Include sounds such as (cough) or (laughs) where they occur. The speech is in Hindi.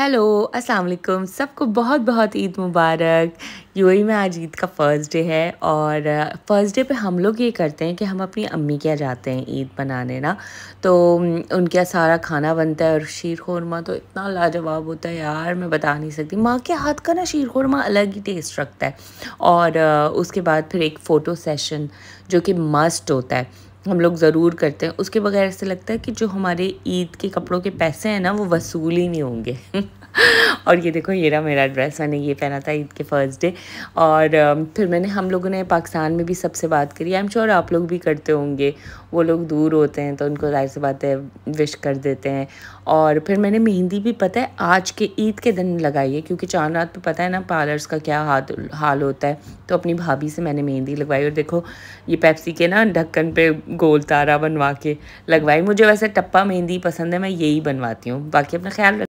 हेलो अस्सलाम वालेकुम सबको बहुत बहुत ईद मुबारक यूएई में आज ईद का फ़र्स्ट डे है और फ़र्स्ट डे पे हम लोग ये करते हैं कि हम अपनी अम्मी के यहाँ जाते हैं ईद बनाने ना तो उनके यहाँ सारा खाना बनता है और शीर खोरमा तो इतना लाजवाब होता है यार मैं बता नहीं सकती माँ के हाथ का ना शीर खोरमा अलग ही टेस्ट रखता है और उसके बाद फिर एक फ़ोटो सेशन जो कि मस्ट होता है हम लोग ज़रूर करते हैं उसके बगैर ऐसे लगता है कि जो हमारे ईद के कपड़ों के पैसे हैं ना वो वसूल ही नहीं होंगे (laughs) और ये देखो ये रहा मेरा ड्रेस मैंने ये पहना था ईद के फर्स्ट डे और फिर मैंने हम लोगों ने पाकिस्तान में भी सबसे बात करी आई एम श्योर आप लोग भी करते होंगे वो लोग दूर होते हैं तो उनको जाहिर सी बात है विश कर देते हैं और फिर मैंने मेहंदी भी पता है आज के ईद के दिन लगाई है क्योंकि चार रात पर पता है ना पार्लर्स का क्या हाथ हाल होता है तो अपनी भाभी से मैंने मेहंदी लगवाई और देखो ये पैप्सी के ना ढक्कन पर गोल तारा बनवा के लगवाई मुझे वैसे टप्पा मेहंदी पसंद है मैं यही बनवाती हूँ बाकी अपना ख्याल